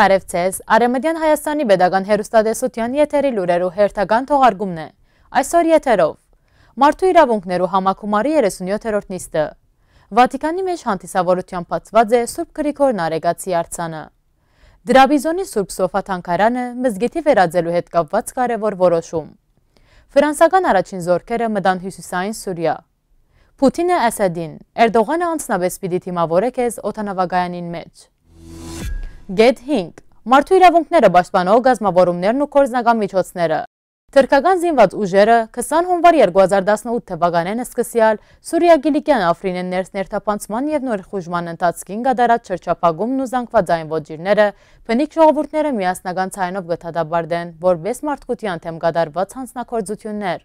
Բարև ձեզ, Արեմդյան Հայաստանի բետական հերուստադեսության եթերի լուրերու հերթական թողարգումն է, այսօր եթերով, մարդու իրավունքներու համակումարի 37-րորդ նիստը, վատիկանի մեջ հանդիսավորության պացված է Սուրպ գրիքոր նարեգացի արձանը, դրաբիզոնի Սուրպ Սովա թանքարանը մզգիթի վերաձելու հետ կապված կարևոր որոշում, վրանսական առաջին զորքերը մդան հյուսիսային Սուրյա, Պուտինը Ասադին, Էրդողանը անցնաբես պիտի թիմավորեք ես օթանավագայանին մեջ։ Get 5 Մարդու իրավունքները պաշտպանող գազմավորումներն ու կորզնական միջոցները Թրկական զինված ուժերը 20 հունվար 2018 թվականեն սկսյալ Սուրիա Գիլիկյան Աֆրինեն ներս ներթափանցման եւ նորխուժման ընթացքին գդարած չրչապագումն ու զանգվածային ոճիրները բնիկ ժողովուրդները միասնական ցայնով գտադաբարդեն որպես մարդկության թեմ գդարված հանցնակործություններ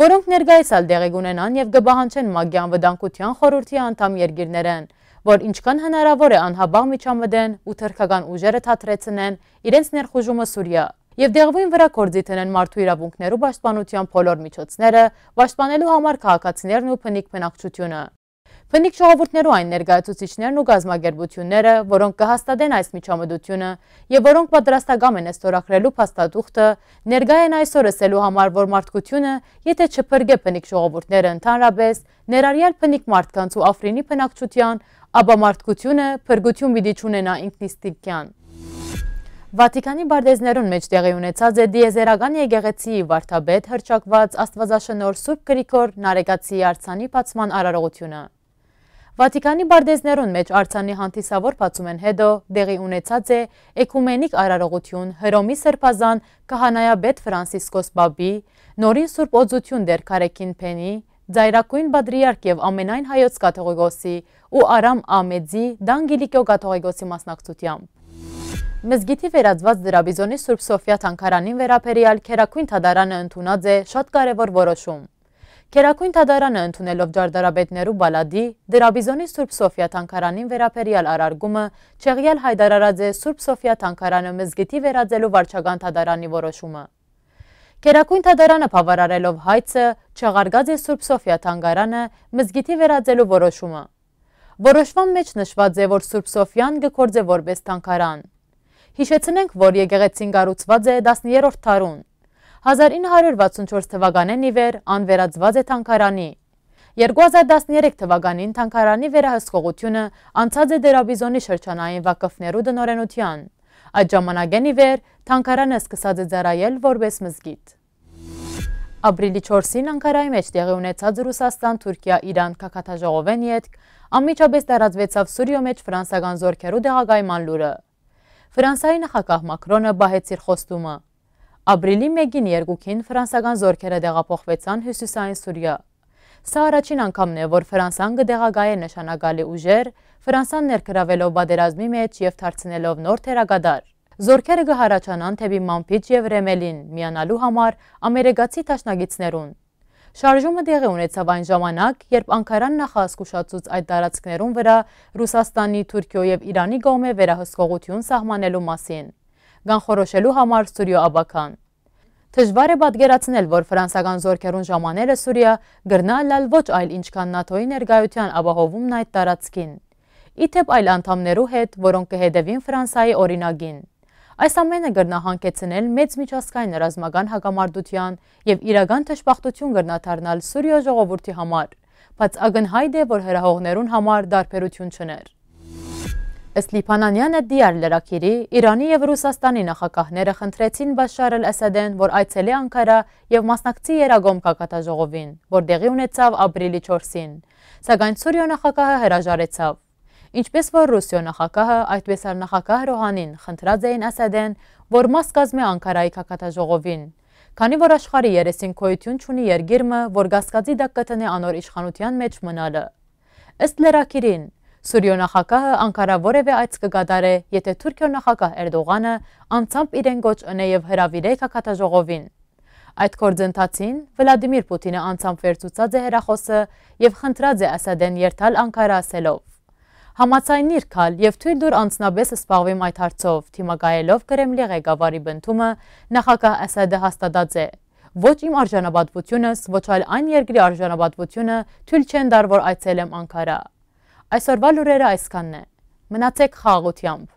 որոնք ներգայացալ դեղեգունենան եւ գբահանչեն մագյան վտանգության խորհրդի անդամ երկիրներեն որ ինչքան հնարավոր է անհաբաղ միջամդեն ու թրքական ուժերը թատրեցնեն իրենց ներխուժումը Սուրիա եւ դեղվին վրա կորձի տնեն մարդու իրավունքներու պաշտպանության բոլոր միջոցները, պաշտպանելու համար քաղաքացիներն ու փնիկ փնակչությունը։ Վնիկ ժողովուրդներու այն ներգայացուցիչներն ու գազմագերբությունները, որոնք կհաստատեն այս միջամդությունը եւ որոնք պատրաստակամ են ստորագրելու փաստաթուղթը, ներգա են այսօր ասելու համար, որ մարդկությունը, եթե չփրկե Վնիկ ժողովուրդները ընդհանրապես, ներառյալ Վնիկ մարդկանց ու Աֆրինի բնակչության, ապա մարդկությունը փրկություն մի դիչունենա ինքնիստիկյան։ Վատիկանի բարդեզներուն մեջ տեղի ունեցած է դիեզերական եգեղեցիի վարդաբետ հրճակված աստվածաշնոր Սուրբ Գրիգոր Նարեկացի արցանի բացման արարողությունը։ Վատիկանի բարդեզներուն մեջ արցանի հանդիսավոր բացում են հետո դեղի ունեցած է էկումենիկ արարողություն հրոմի սրպազան կահանայաբետ վրանսիսկոս բաբի, նորին սուրպ ոծություն դեր կարեքին պենի, ձայրակույն բադրիարկ և ամենայն հայոց կաթողոգոսի ու արամ ամեծի դանգիլիկյո կաթողոգոսի մասնակցությամբ։ Մզգիթի վերածված դրաբիզոնի Սուրբ Սովյա թանքարանին վերապերիալ կերակույն թադարանը ընդունած է շատ կարևոր որոշում։ Կերակույն թադարանը ընդունելով ջարդարաբետներու բալադի, դրաբիզոնի Սուրպ Սովյա թանքարանին վերապերյալ առարգումը, չեղյալ հայդարարած է Սուրպ Սովյա թանքարանը մզգիտի վերածելու վարճագան թադարանի որոշումը։ Կերակույն թադարանը պավարարելով հայցը, չեղարգած է Սուրպ Սովյա թանգարանը մզգիտի վերածելու որոշումը։ Որոշվան մեջ նշված է, որ Սուրպ Սովյան գկործե որպես թանգարան։ Հիշեցնենք, որ եկեղեցին գարուցված է 13-րդ թարուն։ 1964 թվականեն ի վեր անվերածված է թանքարանի։ 2013 թվականին թանքարանի վերահսկողությունը անցած է դերաբիզոնի շրջանային վակվներու դնորենության։ Այդ ժամանագեն ի վեր թանքարանը սկսած է ձարայել որպես մզգիտ։ Ապրիլի 4-ին Անկարայի մեջ տեղի ունեցած Ռուսաստան-Թուրքիա-Իրան կակաթաժողովեն ետք անմիջապես տարածվեցավ Սուրիո մեջ ֆրանսական զորքերու դեղագայման լուրը։ Ֆրանսայի նախագահ Մակրոնը բահեց իր խոստումը։ Ապրիլի 1-ին երկուքին ֆրանսական զորքերը դեղափոխվեցան Հյուսիսային Սուրիա։ Սա առաջին անգամն է, որ Ֆրանսան կդեղագայե նշանակալի ուժեր, Ֆրանսան ներգրավելով բادرազմի մեջ եւ դարձնելով նոր թերագադար։ Զորքերը կհարաճանան թեպի Մամփիջ եւ Ռեմելին միանալու համար ամերիկացի տաշնագիցներուն։ Շարժումը դեղի ունեցավ այն ժամանակ, երբ Անկարան նախազգուշացուց այդ տարածքներուն վրա Ռուսաստանի, Թուրքիո եւ Իրանի գոմե վերահսկողություն սահմանելու մասին գանխորոշելու համար Սուրյո Աբաքան։ Դժվար է պատկերացնել, որ ֆրանսական զորքերուն ժամաները Սուրիա գրնալ լալ ոչ այլ ինչքան ՆԱԹՕ-ի ներկայության ապահովումն այդ տարածքին։ Իթեպ այլ անդամներու հետ, որոնք կհետևին Ֆրանսայի օրինագին։ Այս ամենը գրնահանգեցնել մեծ միջազգային ռազմական հակամարտության եւ իրական թշվախտություն գրնաթարնալ Սուրիա ժողովրդի համար, բայց ագնհայտ է, որ հրահողներուն համար դարբերություն չներ։ Ըստ Լիբանանյանը դիար լրակիրի Իրանի եւ Ռուսաստանի նախագահները խնդրեցին Բաշար Էլ-Ասադեն, որ այցելի Անկարա եւ մասնակցի Երագոմ կակատաժողովին, որ դեղի ունեցավ ապրիլի 4-ին։ Սակայն Սուրիո նախագահը հրաժարեցավ։ Ինչպես որ Ռուսիո նախագահը, այդպես էլ նախագահ Ռոհանին խնդրած էին Ասադեն, որ մաս կազմի Անկարայի կակատաժողովին։ Քանի որ աշխարհի երեսին քոյություն ունի երգիրը, որ գասկածի դա կտնի անոր իշխանության մեջ մնալը։ Ըստ լրակիրին, Սուրյո նախագահը Անկարա որևէ այց կգադարե, եթե Թուրքիո նախագահ Էրդողանը անցամբ իրեն գոչ ընե եւ հրավիրե հակատաժողովին։ Այդ կորձընթացին Վլադիմիր Պուտինը անցամբ վերցուցած է հերախոսը եւ խնդրած է Ասադեն երթալ Անկարա ասելով. Համացայնիր քալ եւ թույլ դուր անձնաբես սպաղվիմ այդ հարցով, թիմակայելով Կրեմլի ղեկավարի բնդումը նախագահ Ասադը հաստատած է ոչ իմ արժանապատվությունս, ոչ այլ այն երկրի արժանապատվությունը թույլ չեն դար, որ այցելեմ Անկարա։ Այսօրվա լուրերը այսքանն է։ Մնացեք խաղաղությամբ։